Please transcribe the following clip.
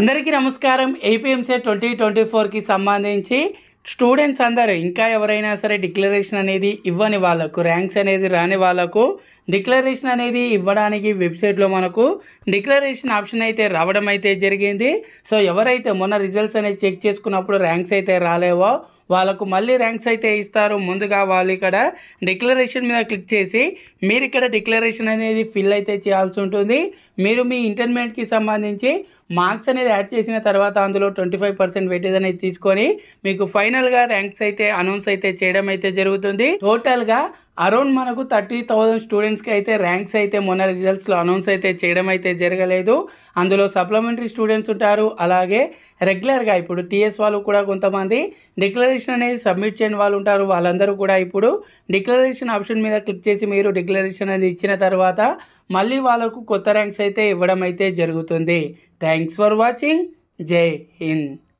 అందరికీ నమస్కారం APMC twenty twenty ఫోర్కి సంబంధించి స్టూడెంట్స్ అందరూ ఇంకా ఎవరైనా సరే డిక్లరేషన్ అనేది ఇవ్వని వాళ్ళకు ర్యాంక్స్ అనేది రాని వాళ్ళకు డిక్లరేషన్ అనేది ఇవ్వడానికి వెబ్సైట్లో మనకు డిక్లరేషన్ ఆప్షన్ అయితే రావడం అయితే జరిగింది సో ఎవరైతే మొన్న రిజల్ట్స్ అనేది చెక్ చేసుకున్నప్పుడు ర్యాంక్స్ అయితే రాలేవో వాళ్ళకు మళ్ళీ ర్యాంక్స్ అయితే ఇస్తారు ముందుగా వాళ్ళు ఇక్కడ డిక్లరేషన్ మీద క్లిక్ చేసి మీరు ఇక్కడ డిక్లరేషన్ అనేది ఫిల్ అయితే చేయాల్సి ఉంటుంది మీరు మీ ఇంటర్మీడియట్కి సంబంధించి మార్క్స్ అనేది యాడ్ చేసిన తర్వాత అందులో ట్వంటీ ఫైవ్ పర్సెంట్ వెయిటేజ్ అనేది తీసుకొని మీకు ఫైనల్ గా ర్యాంక్స్ అయితే అనౌన్స్ అయితే చేయడం అయితే జరుగుతుంది టోటల్గా అరౌండ్ మనకు థర్టీ థౌజండ్ స్టూడెంట్స్కి అయితే ర్యాంక్స్ అయితే మొన్న రిజల్ట్స్లో అనౌన్స్ అయితే చేయడం అయితే జరగలేదు అందులో సప్లిమెంటరీ స్టూడెంట్స్ ఉంటారు అలాగే రెగ్యులర్గా ఇప్పుడు టీఎస్ వాళ్ళు కూడా కొంతమంది డిక్లరేషన్ అనేది సబ్మిట్ చేయని వాళ్ళు ఉంటారు వాళ్ళందరూ కూడా ఇప్పుడు డిక్లరేషన్ ఆప్షన్ మీద క్లిక్ చేసి మీరు డిక్లరేషన్ అనేది ఇచ్చిన తర్వాత మళ్ళీ వాళ్ళకు కొత్త ర్యాంక్స్ అయితే ఇవ్వడం అయితే జరుగుతుంది థ్యాంక్స్ ఫర్ వాచింగ్ జై హింద్